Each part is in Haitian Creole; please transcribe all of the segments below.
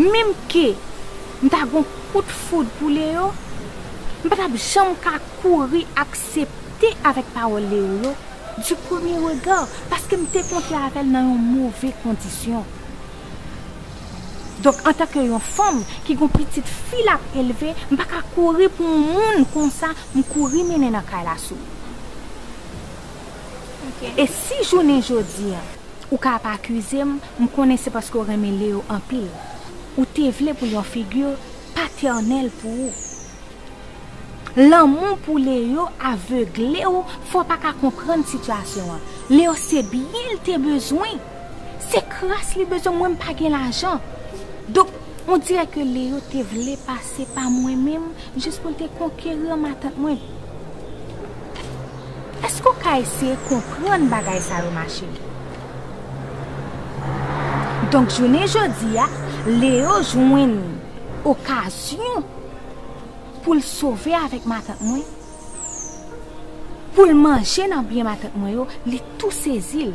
Mèm ke, mwen ta gon kout foud pou leyo, mwen ba ta bichan mwen ka kouri aksepte avèk pawol leyo di promi wè gò, paske mwen te konti lavel nan yon mouvè kondisyon. Donk anta ke yon fèm, ki gon pritit fil ap elve, mwen ba ka kouri pou moun kon sa, mwen kouri mènen akal asou. E si jounen jodi, ou ka ap akwize mwen, mwen kone se pasko reme leyo an piye. Ou te vle pou yon figyo Patey anel pou ou Lan moun pou leyo Aveg leyo Fwa pa ka konkren situasyon Leo se biye l te bezwen Se kras li bezwen mwen page l ajan Dok moun dire ke leyo Te vle pase pa mwen mwen Jus pou te konkren mwen Esko ka ese Konkren bagay sa yon masye Donk jounen jodi ya Leo jou mwen okasyon pou l sove avèk matak mwen, pou l manje nan biye matak mwen yo, li tou se zil.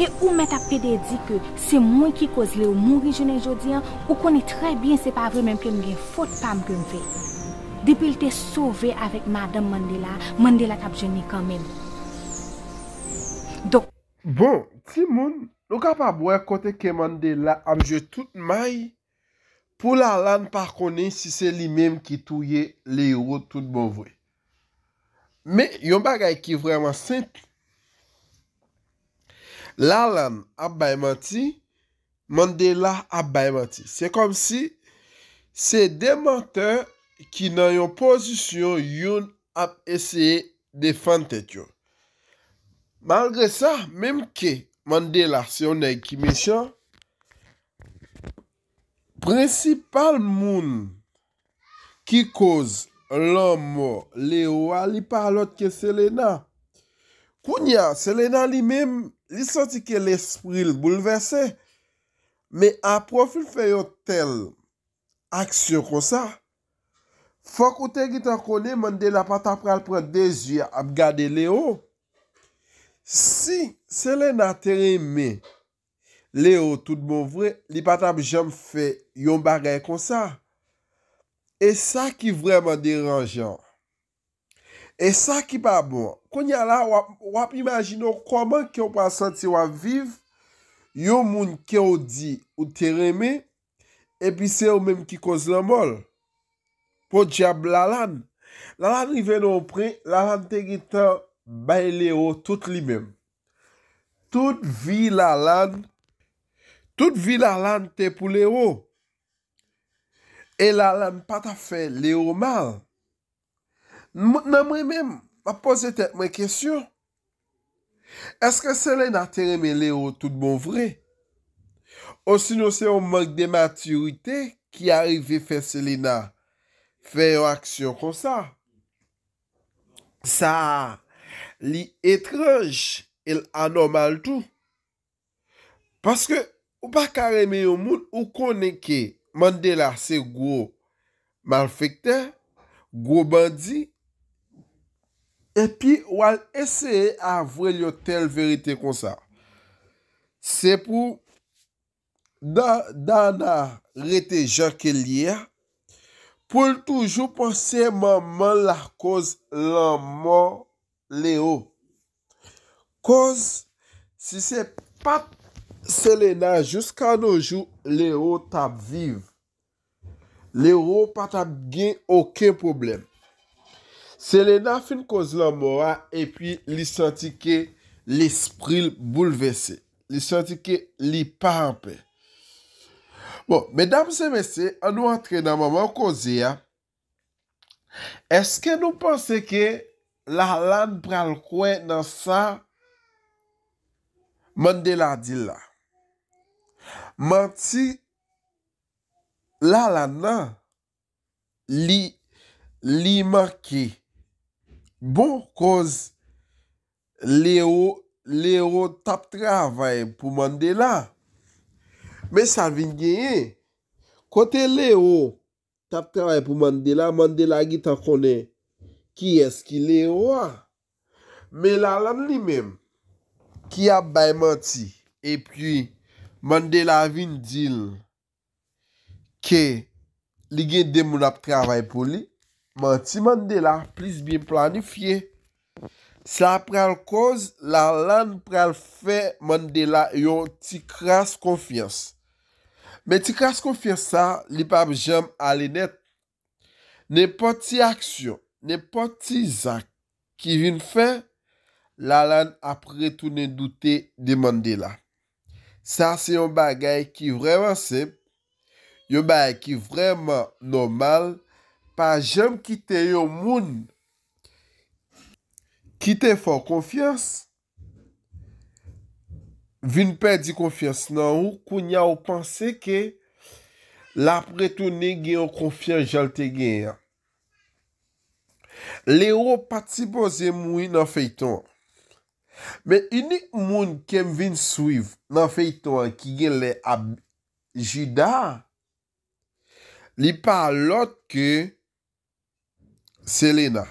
E ou men tapede di ke se mwen ki koz Leo moun ri jene jodi an, ou koni tre bin se pa vremen ke mwen gen fote pam ke mwen ve. Depil te sove avèk madame Mandela, Mandela tap jeni kanmen. Dok. Bo, ti moun? nou ka pa bwe kote ke Mandela amje tout may pou la lan par konen si se li menm ki touye le euro tout bon vwe. Me, yon bagay ki vreman sentou. La lan ap baymati, Mandela ap baymati. Se kom si, se de mante ki nan yon posisyon yon ap eseye defante tyon. Malgre sa, menm ke, Mandela, se yon nè kimi chan, precipal moun ki koz lom lewa li pa alot ke Selena. Koun ya, Selena li mèm li soti ke l'espril bouleverse, mè a profil fè yo tel aksyon kon sa. Fok ou te ki ta konè, mandela pata pral pral deji ap gade lewo. Si, se le na tereme, le ou tout bon vre, li patap jom fe yon bagay kon sa, e sa ki vreman deranjan, e sa ki pa bon. Konya la, wap imagino koman ki ou pa santi wap viv, yon moun ki ou di ou tereme, e pi se ou menm ki koz lan bol. Po djab lalan, lalan rive nou pre, lalan te gita... bay lè ou tout li mèm. Tout vi la lan, tout vi la lan te pou lè ou. E la lan pata fè lè ou mal. Mè mè mèm, pa pose te mè kèsyon. Eske se lè na tere mè lè ou tout bon vre? Osino se yon mèk de maturite ki arive fè se lè na fè yo aksyon kon sa. Sa li etranj el anon mal tou. Paske ou pa kareme yo moun, ou konen ke mandela se gwo mal fiktè, gwo bandi, epi ou al eseye avre li yo tel verite kon sa. Se pou, dan nan rete jok el yer, pou l toujou panseman man la koz lanman, le ou. Koz, si se pat selena, jouskan noujou, le ou tab viv. Le ou pat tab gen, ouke problem. Selena fin koz la moua, epi li santi ke l'espril boulevesse. Li santi ke li pa anpe. Bon, medam se mese, an nou antre nan maman kozi ya, eske nou panse ke La lan pral kwen nan sa Mandela di la. Manti la lan nan li li maki bon koz leo leo tap travay pou Mandela. Men sa vin geye. Kote leo tap travay pou Mandela Mandela gi ta konen Ki eski le owa? Me la lan li mem. Ki ap bay manti. E pwi mandela avin dil. Ke li gen demoun ap travay pou li. Manti mandela plis bin planifiye. Sa pral koz la lan pral fe mandela yo ti kras konfiyans. Me ti kras konfiyans sa li pab jom alenet. Ne pati aksyon. Ne poti zak ki vin fe, lalan apre tou ne doute demande la. Sa se yon bagay ki vreman sep, yon bagay ki vreman normal, pa jem kite yon moun. Kite fò konfiyans, vin pe di konfiyans nan ou, kou nya ou panse ke lapre tou ne gen yon konfiyans jolte gen ya. Leo pati boze mwi nan fey to. Men inik moun kem vin suiv nan fey to ki gen le ab juda. Li pa lot ke Selena.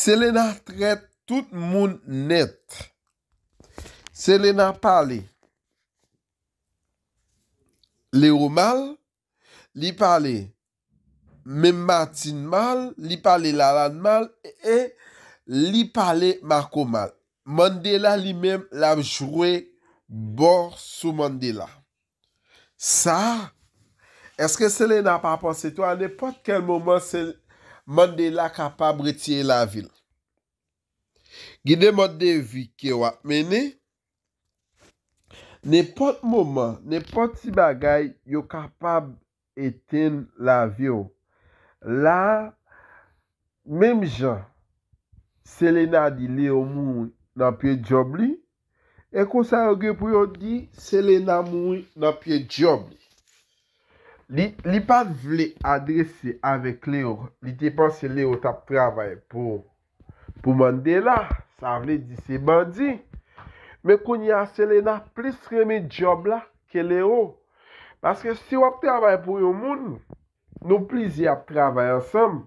Selena trep tout moun net. Selena pale. Selena pale. Leo mal. Li pale. Mem Martin mal, li pale la lan mal, e, e li pale Marco mal. Mandela li mem la jwwe bor sou Mandela. Sa, eske se le nan pa ponse to, anepot kel momon se Mandela kapab retye la vil. Gide mande vi ke wap, meni, nepot momon, nepot si bagay yo kapab eten la vil yo. la, mem jan, Selena di Leo moun nan pye job li, e kon sa yon ge pou yon di, Selena moun nan pye job li. Li, li pa vle adrese avèk Leo, li te pan se Leo tap travè pou, pou mande la, sa vle di se bandi, men kon yon Selena plis reme job la, ke Leo, baske si wap travè pou yon moun, moun, Nou plizi ap travay ansam,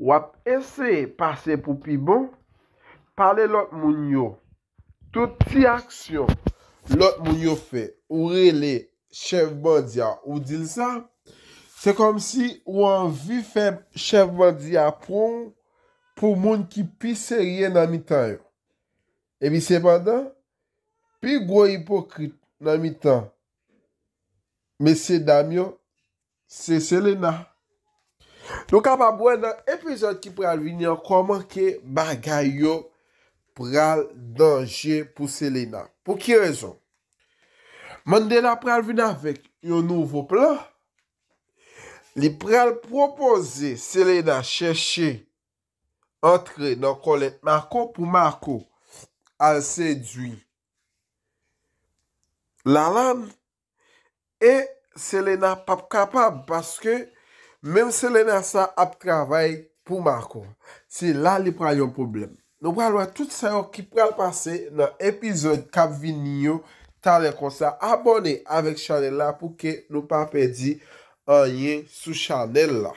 wap ese pase pou pi bon, pale lot moun yo. Touti aksyon, lot moun yo fe, ou rele, chev badia, ou dil sa, se kom si, ou an vi feb chev badia prong, pou moun ki pi serye nan mi tan yo. E mi sepadan, pi gwo hipokrit nan mi tan, me se dam yo, Se Selena. Nou ka ba bwen nan epizod ki pral vini an koman ke bagay yo pral danje pou Selena. Po ki rezon? Mwen dena pral vini anvek yo nouvo plan. Li pral propose Selena cheshe entre nan kolet Marco pou Marco an sedui lalan e e Selena pap kapab baske men Selena sa ap travay pou makon. Si la li pran yon problem. Nou pran wak tout se yon ki pran pase nan epizod kap vin yon tan le konsa abone avek chanel la pou ke nou pa pedi a ye sou chanel la.